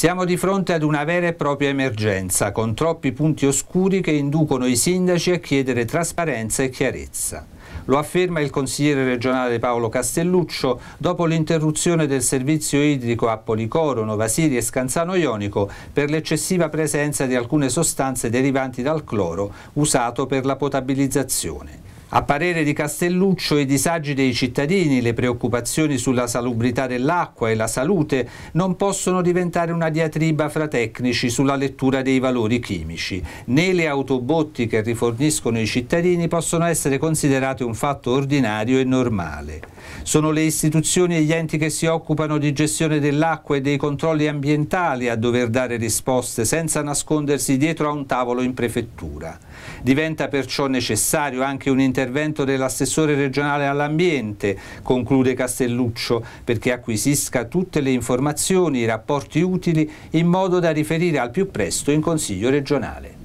Siamo di fronte ad una vera e propria emergenza, con troppi punti oscuri che inducono i sindaci a chiedere trasparenza e chiarezza. Lo afferma il consigliere regionale Paolo Castelluccio dopo l'interruzione del servizio idrico a Policoro, Novasiri e Scanzano Ionico per l'eccessiva presenza di alcune sostanze derivanti dal cloro usato per la potabilizzazione. A parere di Castelluccio i disagi dei cittadini, le preoccupazioni sulla salubrità dell'acqua e la salute non possono diventare una diatriba fra tecnici sulla lettura dei valori chimici. Né le autobotti che riforniscono i cittadini possono essere considerate un fatto ordinario e normale. Sono le istituzioni e gli enti che si occupano di gestione dell'acqua e dei controlli ambientali a dover dare risposte senza nascondersi dietro a un tavolo in prefettura. Diventa perciò necessario anche un intervento l'intervento dell'assessore regionale all'ambiente, conclude Castelluccio, perché acquisisca tutte le informazioni, i rapporti utili in modo da riferire al più presto in Consiglio regionale.